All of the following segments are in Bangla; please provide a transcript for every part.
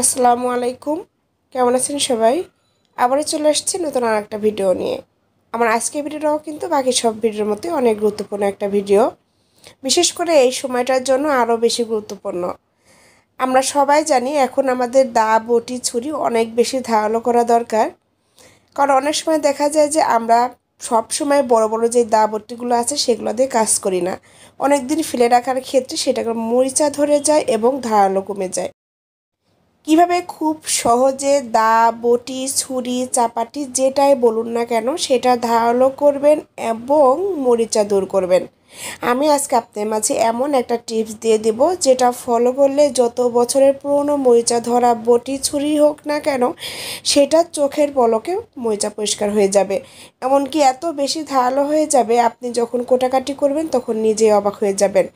আসসালামু আলাইকুম কেমন আছেন সবাই আবারও চলে আসছি নতুন আর একটা ভিডিও নিয়ে আমার আজকের ভিডিওটাও কিন্তু বাকি সব ভিডিওর মধ্যে অনেক গুরুত্বপূর্ণ একটা ভিডিও বিশেষ করে এই সময়টার জন্য আরও বেশি গুরুত্বপূর্ণ আমরা সবাই জানি এখন আমাদের দা বটি ছুরি অনেক বেশি ধারালো করা দরকার কারণ অনেক সময় দেখা যায় যে আমরা সব সময় বড় বড় যে দা বটিগুলো আছে সেগুলো দিয়ে কাজ করি না অনেক দিন ফেলে রাখার ক্ষেত্রে সেটাকে মরিচা ধরে যায় এবং ধারালো কমে যায় কিভাবে খুব সহজে দা বটি ছুরি চাপাটি যেটাই বলুন না কেন সেটা ধারালো করবেন এবং মরিচা দূর করবেন আমি আজকে আপনাদের মাঝে এমন একটা টিপস দিয়ে দেব যেটা ফলো করলে যত বছরের পুরনো মরিচা ধরা বটি ছুরি হোক না কেন সেটা চোখের পলকে মরিচা পরিষ্কার হয়ে যাবে এমনকি এত বেশি ধারালো হয়ে যাবে আপনি যখন কোটাকাটি করবেন তখন নিজেই অবাক হয়ে যাবেন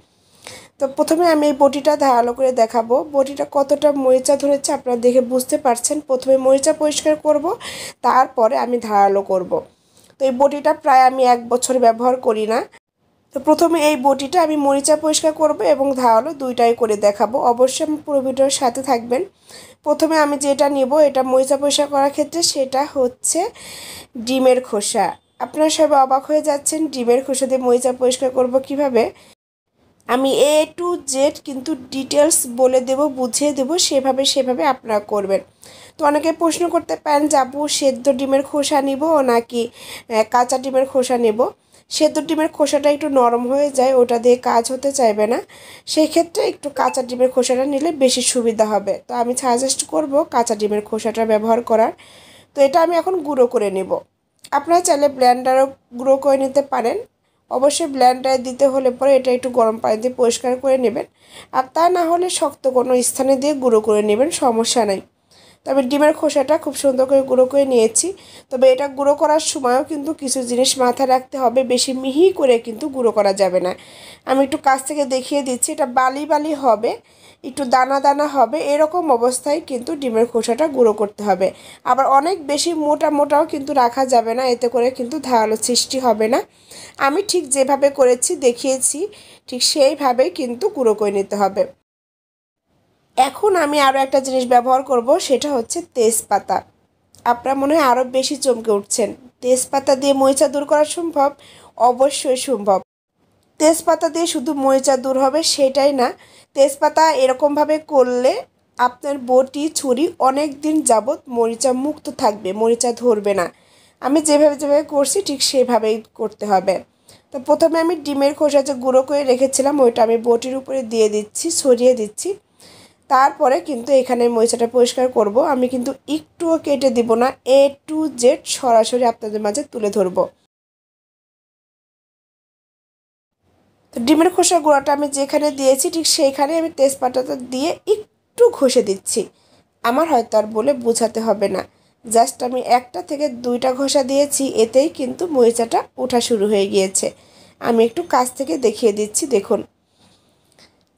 তো প্রথমে আমি এই বটিটা ধারালো করে দেখাবো বটিটা কতটা মরিচা ধরেছে আপনারা দেখে বুঝতে পারছেন প্রথমে মরিচা পরিষ্কার করব তারপরে আমি ধারালো করব। তো এই বটিটা প্রায় আমি এক বছর ব্যবহার করি না তো প্রথমে এই বটিটা আমি মরিচা পরিষ্কার করব এবং ধারালো দুইটাই করে দেখাবো অবশ্যই আমি পুরো ভিডিওর সাথে থাকবেন প্রথমে আমি যেটা নিব এটা মরিচা পরিষ্কার করার ক্ষেত্রে সেটা হচ্ছে ডিমের খোসা আপনারা সবাই অবাক হয়ে যাচ্ছেন ডিমের খোসা দিয়ে মরিচা পরিষ্কার করব কিভাবে। আমি এ টু জেড কিন্তু ডিটেলস বলে দেব বুঝিয়ে দেব সেভাবে সেভাবে আপনারা করবেন তো অনেকে প্রশ্ন করতে পারেন যাবো সেদ্ধ ডিমের খোসা নিব নাকি কাঁচা ডিমের খোসা নেব সেদ্ধ ডিমের খোসাটা একটু নরম হয়ে যায় ওটা দিয়ে কাজ হতে চাইবে না সেক্ষেত্রে একটু কাঁচা ডিমের খোসাটা নিলে বেশি সুবিধা হবে তো আমি সাজেস্ট করব কাঁচা ডিমের খোসাটা ব্যবহার করার তো এটা আমি এখন গুঁড়ো করে নেব আপনারা চাইলে ব্ল্যান্ডারও গুঁড়ো করে নিতে পারেন অবশ্যই ব্ল্যান্ডারে দিতে হলে পরে এটা একটু গরম পানি দিয়ে পরিষ্কার করে নেবেন আর তা না হলে শক্ত কোনো স্থানে দিয়ে গুঁড়ো করে নেবেন সমস্যা নেই তবে ডিমের খোসাটা খুব সুন্দর করে গুঁড়ো করে নিয়েছি তবে এটা গুঁড়ো করার সময়ও কিন্তু কিছু জিনিস মাথায় রাখতে হবে বেশি মিহি করে কিন্তু গুঁড়ো করা যাবে না আমি একটু কাছ থেকে দেখিয়ে দিচ্ছি এটা বালি বালি হবে একটু দানা দানা হবে এরকম অবস্থায় কিন্তু ডিমের খোসাটা গুঁড়ো করতে হবে আবার অনেক বেশি মোটা মোটাও কিন্তু রাখা যাবে না এতে করে কিন্তু ধারালো সৃষ্টি হবে না আমি ঠিক যেভাবে করেছি দেখিয়েছি ঠিক সেইভাবে কিন্তু গুঁড়ো করে নিতে হবে এখন আমি আরও একটা জিনিস ব্যবহার করব সেটা হচ্ছে তেজপাতা আপনার মনে হয় আরও বেশি চমকে উঠছেন তেজপাতা দিয়ে মরিচা দূর করা সম্ভব অবশ্যই সম্ভব তেজপাতা দিয়ে শুধু মরিচা দূর হবে সেটাই না তেজপাতা এরকমভাবে করলে আপনার বটি ছুরি অনেক দিন যাবৎ মরিচা মুক্ত থাকবে মরিচা ধরবে না আমি যেভাবে যেভাবে করছি ঠিক সেভাবেই করতে হবে তো প্রথমে আমি ডিমের খোসা যে গুঁড়ো করে রেখেছিলাম ওইটা আমি বটির উপরে দিয়ে দিচ্ছি ছড়িয়ে দিচ্ছি তারপরে কিন্তু এখানে মরিচাটা পরিষ্কার করব আমি কিন্তু একটুও কেটে দিব না এ টু জেড সরাসরি আপনাদের মাঝে তুলে ধরবো ডিমের খোসা গুঁড়াটা আমি যেখানে দিয়েছি ঠিক সেইখানে আমি তেজপাতাটা দিয়ে একটু ঘষে দিচ্ছি আমার হয়তো আর বলে বোঝাতে হবে না জাস্ট আমি একটা থেকে দুইটা ঘষা দিয়েছি এতেই কিন্তু মরিচাটা ওঠা শুরু হয়ে গিয়েছে আমি একটু কাছ থেকে দেখিয়ে দিচ্ছি দেখুন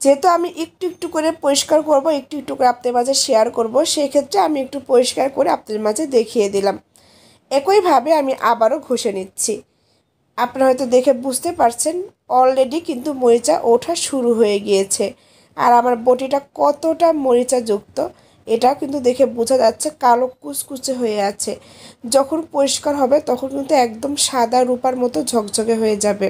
যেহেতু আমি একটু একটু করে পরিষ্কার করব একটু একটু করে আপনাদের মাঝে শেয়ার করব সেক্ষেত্রে আমি একটু পরিষ্কার করে আপনাদের মাঝে দেখিয়ে দিলাম একইভাবে আমি আবারও ঘষে নিচ্ছি আপনারা হয়তো দেখে বুঝতে পারছেন অলরেডি কিন্তু মরিচা ওঠা শুরু হয়ে গিয়েছে আর আমার বটিটা কতটা মরিচা যুক্ত এটাও কিন্তু দেখে বোঝা যাচ্ছে কালো কুচকুচে হয়ে আছে যখন পরিষ্কার হবে তখন কিন্তু একদম সাদা রূপার মতো ঝকঝকে হয়ে যাবে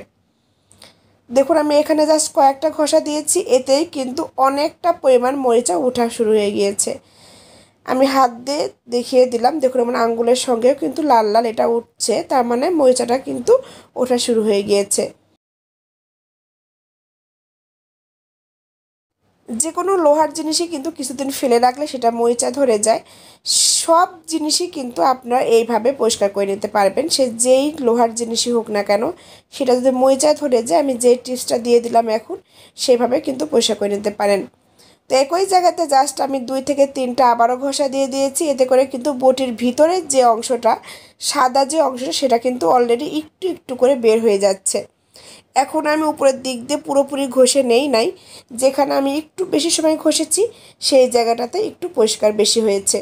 দেখুন আমি এখানে জাস্ট কয়েকটা ঘষা দিয়েছি এতেই কিন্তু অনেকটা পরিমাণ মরিচা ওঠা শুরু হয়ে গিয়েছে আমি হাত দিয়ে দেখিয়ে দিলাম দেখুন আমার আঙ্গুলের সঙ্গেও কিন্তু লাল লাল এটা উঠছে তার মানে মরিচাটা কিন্তু ওঠা শুরু হয়ে গিয়েছে যে কোনো লোহার জিনিসই কিন্তু কিছুদিন ফেলে রাখলে সেটা মরিচা ধরে যায় সব জিনিসই কিন্তু আপনার এইভাবে পরিষ্কার করে নিতে পারবেন সে যেই লোহার জিনিসই হোক না কেন সেটা যদি মরিচা ধরে যায় আমি যে টিপসটা দিয়ে দিলাম এখন সেভাবে কিন্তু পরিষ্কার করে নিতে পারেন তো একই জায়গাতে জাস্ট আমি দুই থেকে তিনটা আবারও ঘষা দিয়ে দিয়েছি এতে করে কিন্তু বটির ভিতরের যে অংশটা সাদা যে অংশটা সেটা কিন্তু অলরেডি একটু একটু করে বের হয়ে যাচ্ছে এখন আমি উপরের দিক দিয়ে পুরোপুরি ঘষে নেই নাই যেখানে আমি একটু বেশি সময় ঘষেছি সেই জায়গাটাতে একটু পরিষ্কার বেশি হয়েছে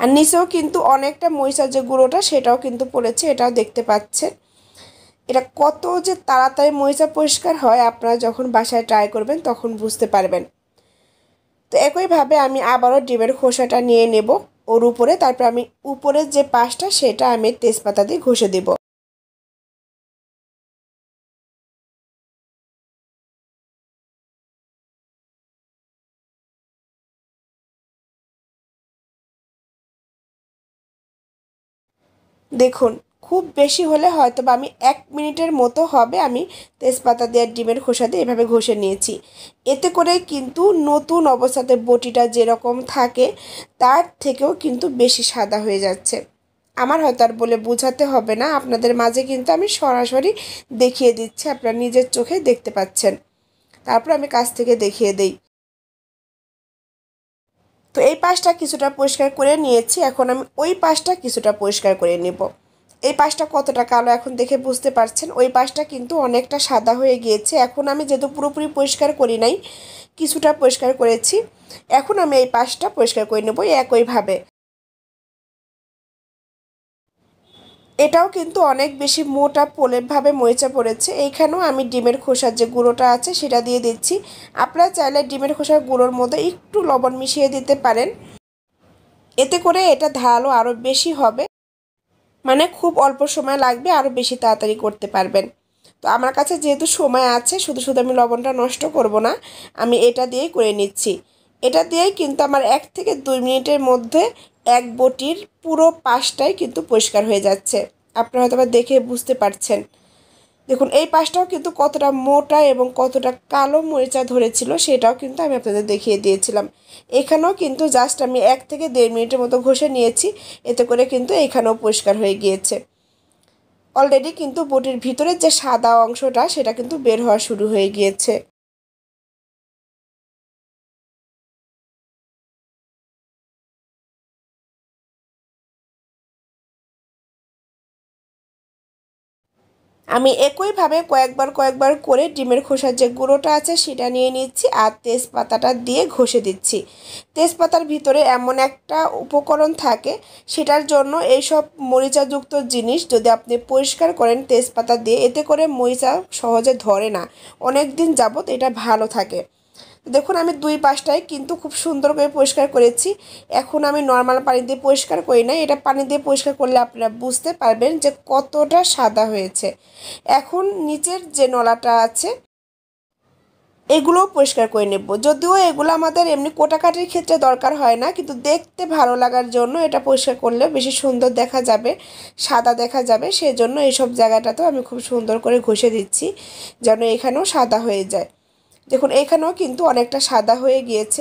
আর নিচেও কিন্তু অনেকটা মরিচার যে গুঁড়োটা সেটাও কিন্তু পড়েছে এটাও দেখতে পাচ্ছেন এটা কত যে তাড়াতাড়ি মরিচা পরিষ্কার হয় আপনারা যখন বাসায় ট্রাই করবেন তখন বুঝতে পারবেন তো একইভাবে আমি আবারও ডিমের খোসাটা নিয়ে নেব ওর উপরে তারপর আমি উপরের যে পাশটা সেটা আমি তেজপাতা দিয়ে ঘষে দেবো দেখুন খুব বেশি হলে হয়তো বা আমি এক মিনিটের মতো হবে আমি তেজপাতা দেওয়ার ডিমের খোসা দিয়ে এভাবে ঘষে নিয়েছি এতে করে কিন্তু নতুন অবস্থাতে বটিটা যেরকম থাকে তার থেকেও কিন্তু বেশি সাদা হয়ে যাচ্ছে আমার হয়তো আর বলে বোঝাতে হবে না আপনাদের মাঝে কিন্তু আমি সরাসরি দেখিয়ে দিচ্ছি আপনারা নিজের চোখে দেখতে পাচ্ছেন তারপর আমি কাছ থেকে দেখিয়ে দেই তো এই পাশটা কিছুটা পরিষ্কার করে নিয়েছি এখন আমি ওই পাশটা কিছুটা পরিষ্কার করে নেব এই পাশটা কতটা কালো এখন দেখে বুঝতে পারছেন ওই পাশটা কিন্তু অনেকটা সাদা হয়ে গিয়েছে এখন আমি যেহেতু পুরোপুরি পরিষ্কার করি নাই কিছুটা পরিষ্কার করেছি এখন আমি এই পাশটা পরিষ্কার করে নেব একইভাবে এটাও কিন্তু অনেক বেশি মোটা পোলেরভাবে মরিচা পড়েছে এইখানেও আমি ডিমের খোসার যে গুঁড়োটা আছে সেটা দিয়ে দিচ্ছি আপনারা চাইলে ডিমের খোসার গুঁড়োর মধ্যে একটু লবণ মিশিয়ে দিতে পারেন এতে করে এটা ধারালো আরও বেশি হবে মানে খুব অল্প সময় লাগবে আরও বেশি তাড়াতাড়ি করতে পারবেন তো আমার কাছে যেহেতু সময় আছে শুধু শুধু আমি লবণটা নষ্ট করব না আমি এটা দিয়েই করে নিচ্ছি এটা দিয়েই কিন্তু আমার এক থেকে দুই মিনিটের মধ্যে এক বটির পুরো পাশটাই কিন্তু পরিষ্কার হয়ে যাচ্ছে আপনারা হয়তো দেখে বুঝতে পারছেন দেখুন এই পাশটাও কিন্তু কতটা মোটা এবং কতটা কালো মরিচা ধরেছিল সেটাও কিন্তু আমি আপনাদের দেখিয়ে দিয়েছিলাম এখানেও কিন্তু জাস্ট আমি এক থেকে দেড় মিনিটের মতো ঘষে নিয়েছি এতে করে কিন্তু এখানেও পরিষ্কার হয়ে গিয়েছে অলরেডি কিন্তু বটির ভিতরের যে সাদা অংশটা সেটা কিন্তু বের হওয়া শুরু হয়ে গিয়েছে আমি একইভাবে কয়েকবার কয়েকবার করে ডিমের খোসার যে গুঁড়োটা আছে সেটা নিয়ে নিচ্ছি আর তেজপাতাটা দিয়ে ঘষে দিচ্ছি তেজপাতার ভিতরে এমন একটা উপকরণ থাকে সেটার জন্য এইসব মরিচাযুক্ত জিনিস যদি আপনি পরিষ্কার করেন তেজপাতা দিয়ে এতে করে মরিচা সহজে ধরে না অনেক দিন যাবত এটা ভালো থাকে দেখুন আমি দুই পাশটায় কিন্তু খুব সুন্দর করে পরিষ্কার করেছি এখন আমি নর্মাল পানি দিয়ে পরিষ্কার করি না এটা পানি দিয়ে পরিষ্কার করলে আপনারা বুঝতে পারবেন যে কতটা সাদা হয়েছে এখন নিচের যে নলাটা আছে এগুলোও পরিষ্কার করে নেব যদিও এগুলো আমাদের এমনি কোটাকাটির ক্ষেত্রে দরকার হয় না কিন্তু দেখতে ভালো লাগার জন্য এটা পরিষ্কার করলে বেশি সুন্দর দেখা যাবে সাদা দেখা যাবে সেজন্য এইসব জায়গাটাতেও আমি খুব সুন্দর করে ঘষে দিচ্ছি যেন এখানেও সাদা হয়ে যায় দেখুন এখানেও কিন্তু অনেকটা সাদা হয়ে গিয়েছে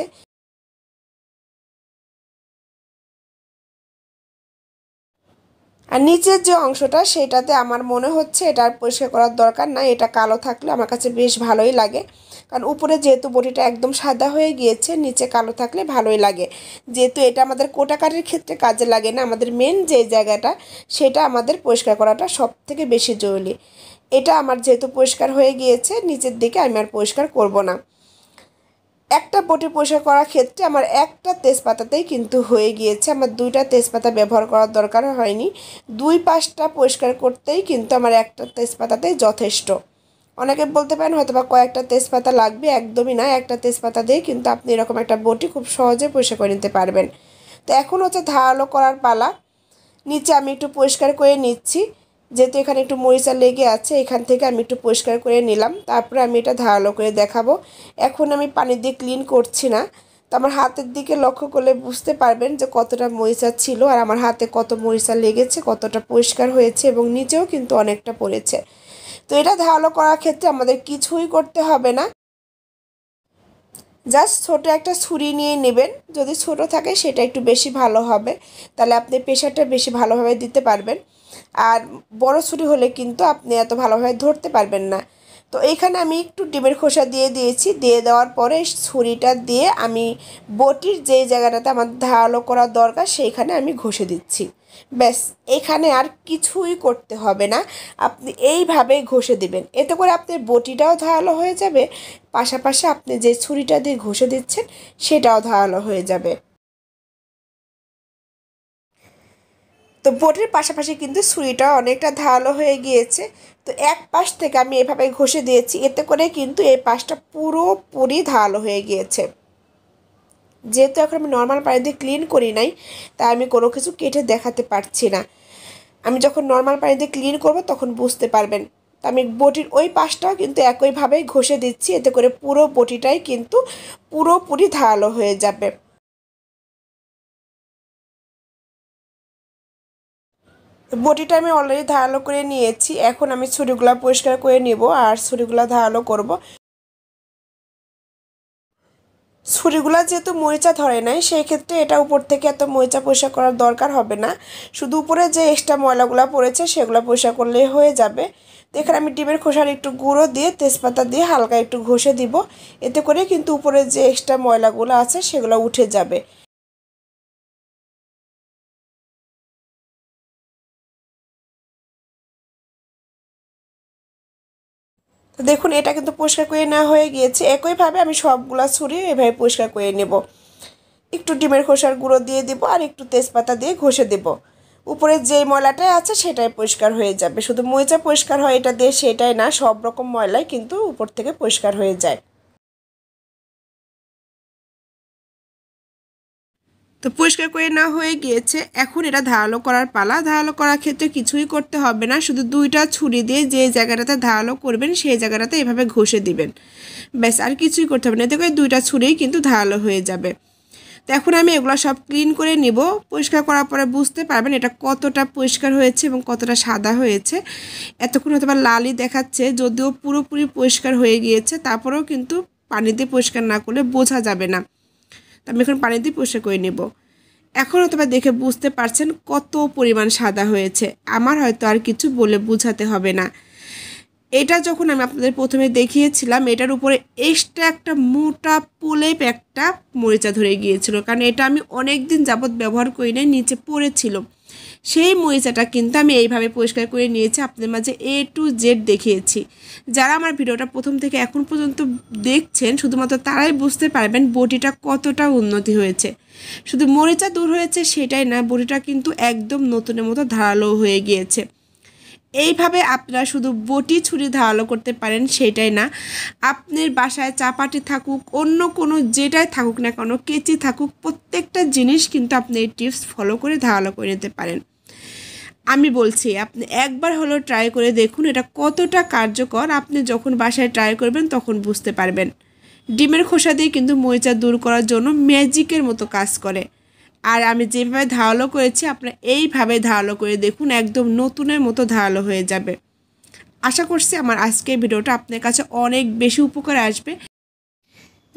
আর নিচের যে অংশটা সেটাতে আমার মনে হচ্ছে এটা পরিষ্কার করার দরকার নাই এটা কালো থাকলে আমার কাছে বেশ ভালোই লাগে কারণ উপরে যেহেতু বটিটা একদম সাদা হয়ে গিয়েছে নিচে কালো থাকলে ভালোই লাগে যেহেতু এটা আমাদের কোটাকারের ক্ষেত্রে কাজে লাগে না আমাদের মেন যে জায়গাটা সেটা আমাদের পরিষ্কার করাটা সব থেকে বেশি জরুরি এটা আমার যেহেতু পরিষ্কার হয়ে গিয়েছে নিচের দিকে আমি আর পরিষ্কার করব না একটা বটি পরিষ্কার করার ক্ষেত্রে আমার একটা তেজপাতাতেই কিন্তু হয়ে গিয়েছে আমার দুইটা তেজপাতা ব্যবহার করার দরকার হয়নি দুই পাঁচটা পরিষ্কার করতেই কিন্তু আমার একটা তেজপাতাতেই যথেষ্ট অনেকে বলতে পারেন হয়তো বা কয়েকটা তেজপাতা লাগবে একদমই না একটা তেজপাতা দিয়ে কিন্তু আপনি এরকম একটা বটি খুব সহজে পরিষ্কার করে নিতে পারবেন তো এখন হচ্ছে ধারালো করার পালা নিচে আমি একটু পরিষ্কার করে নিচ্ছি যেহেতু এখানে একটু মরিচা লেগে আছে এখান থেকে আমি একটু পরিষ্কার করে নিলাম তারপরে আমি এটা ধারালো করে দেখাবো এখন আমি পানি দিয়ে ক্লিন করছি না তো আমার হাতের দিকে লক্ষ্য করলে বুঝতে পারবেন যে কতটা মরিচা ছিল আর আমার হাতে কত মরিচা লেগেছে কতটা পরিষ্কার হয়েছে এবং নিচেও কিন্তু অনেকটা পড়েছে তো এটা ধারালো করার ক্ষেত্রে আমাদের কিছুই করতে হবে না জাস্ট ছোট একটা ছুরি নিয়ে নেবেন যদি ছোট থাকে সেটা একটু বেশি ভালো হবে তাহলে আপনি প্রেশারটা বেশি ভালোভাবে দিতে পারবেন আর বড় ছুরি হলে কিন্তু আপনি এত ভালোভাবে ধরতে পারবেন না তো এইখানে আমি একটু ডিমের খোসা দিয়ে দিয়েছি দিয়ে দেওয়ার পরে ছুরিটা দিয়ে আমি বটির যে জায়গাটাতে আমার ধারালো করা দরকার সেইখানে আমি ঘষে দিচ্ছি ব্যাস এখানে আর কিছুই করতে হবে না আপনি এইভাবে ঘষে দিবেন এতে করে আপনার বটিটাও ধারালো হয়ে যাবে পাশাপাশি আপনি যে ছুরিটা দিয়ে ঘষে দিচ্ছেন সেটাও ধারালো হয়ে যাবে তো বোটের পাশাপাশি কিন্তু ছুরিটা অনেকটা ধারালো হয়ে গিয়েছে তো এক পাশ থেকে আমি এভাবে ঘষে দিয়েছি এতে করে কিন্তু এই পাশটা পুরোপুরি ধারালো হয়ে গিয়েছে যেহেতু এখন আমি নর্মাল পানি দিয়ে ক্লিন করি নাই তাই আমি কোনো কিছু কেটে দেখাতে পারছি না আমি যখন নর্মাল পানি দিয়ে ক্লিন করব তখন বুঝতে পারবেন তো আমি বটির ওই পাশটাও কিন্তু একইভাবেই ঘষে দিচ্ছি এতে করে পুরো বটিটাই কিন্তু পুরোপুরি ধারালো হয়ে যাবে বটিটা আমি অলরেডি ধারালো করে নিয়েছি এখন আমি ছুরিগুলো পরিষ্কার করে নিব আর ছুরিগুলো ধারালো করব ছুরিগুলো যেহেতু মরিচা ধরে নাই সেই ক্ষেত্রে এটা উপর থেকে এত মরিচা পরিষ্কার করার দরকার হবে না শুধু উপরে যে এক্সট্রা ময়লাগুলো পড়েছে সেগুলো পরিষ্কার করলে হয়ে যাবে তো এখানে আমি ডিমের খোসার একটু গুঁড়ো দিয়ে তেজপাতা দিয়ে হালকা একটু ঘষে দিব এতে করে কিন্তু উপরে যে এক্সট্রা ময়লাগুলো আছে সেগুলো উঠে যাবে তো দেখুন এটা কিন্তু পরিষ্কার করে না হয়ে গিয়েছে একইভাবে আমি সবগুলা ছুরি এভাবে পরিষ্কার করে নেব একটু ডিমের খোসার গুঁড়ো দিয়ে দিব আর একটু তেজপাতা দিয়ে ঘষে দেব উপরে যে ময়লাটা আছে সেটাই পরিষ্কার হয়ে যাবে শুধু ময়চা পরিষ্কার হয় এটা দিয়ে সেটাই না সব রকম ময়লাই কিন্তু উপর থেকে পরিষ্কার হয়ে যায় তো পরিষ্কার করে না হয়ে গিয়েছে এখন এটা ধারালো করার পালা ধারালো করার ক্ষেত্রে কিছুই করতে হবে না শুধু দুইটা ছুরি দিয়ে যে জায়গাটাতে ধারালো করবেন সেই জায়গাটাতে এভাবে ঘষে দিবেন ব্যাস আর কিছুই করতে হবে না এতে করে দুইটা ছুরিই কিন্তু ধারালো হয়ে যাবে তো এখন আমি এগুলো সব ক্লিন করে নিব পরিষ্কার করার পরে বুঝতে পারবেন এটা কতটা পরিষ্কার হয়েছে এবং কতটা সাদা হয়েছে এতক্ষণ হয়তো লালই দেখাচ্ছে যদিও পুরোপুরি পরিষ্কার হয়ে গিয়েছে তারপরেও কিন্তু পানিতে পরিষ্কার না করলে বোঝা যাবে না আমি এখন পানি দিয়ে পরিষ্কার করে নেব এখন অথবা দেখে বুঝতে পারছেন কত পরিমাণ সাদা হয়েছে আমার হয়তো আর কিছু বলে বুঝাতে হবে না এটা যখন আমি আপনাদের প্রথমে দেখিয়েছিলাম এটার উপরে এক্সট্রা একটা মোটা পোলেপ একটা মরিচা ধরে গিয়েছিল কারণ এটা আমি অনেক দিন যাবৎ ব্যবহার করি নাই নিচে পড়েছিল সেই মরিচাটা কিন্তু আমি এইভাবে পরিষ্কার করে নিয়েছি আপনাদের মাঝে এ টু জেড দেখিয়েছি যারা আমার ভিডিওটা প্রথম থেকে এখন পর্যন্ত দেখছেন শুধুমাত্র তারাই বুঝতে পারবেন বটিটা কতটা উন্নতি হয়েছে শুধু মরিচা দূর হয়েছে সেটাই না বটিটা কিন্তু একদম নতুনের মতো ধারালো হয়ে গিয়েছে এইভাবে আপনারা শুধু বটি ছুরি ধারালো করতে পারেন সেটাই না আপনার বাসায় চাপাটি থাকুক অন্য কোনো যেটাই থাকুক না কেন কেচি থাকুক প্রত্যেকটা জিনিস কিন্তু আপনি এই টিপস ফলো করে ধারালো করে নিতে পারেন আমি বলছি আপনি একবার হলো ট্রাই করে দেখুন এটা কতটা কার্যকর আপনি যখন বাসায় ট্রাই করবেন তখন বুঝতে পারবেন ডিমের খোসা দিয়ে কিন্তু মরিচা দূর করার জন্য ম্যাজিকের মতো কাজ করে আর আমি যেভাবে ধারালো করেছি আপনারা এইভাবে ধারালো করে দেখুন একদম নতুনের মতো ধারালো হয়ে যাবে আশা করছি আমার আজকের ভিডিওটা আপনার কাছে অনেক বেশি উপকার আসবে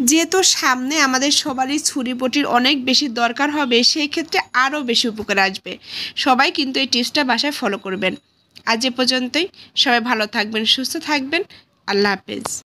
যেহেতু সামনে আমাদের সবারই ছুরিপটির অনেক বেশি দরকার হবে সেই ক্ষেত্রে আরও বেশি উপকার আসবে সবাই কিন্তু এই টিপসটা বাসায় ফলো করবেন আজ এ পর্যন্তই সবাই ভালো থাকবেন সুস্থ থাকবেন আল্লাহ হাফেজ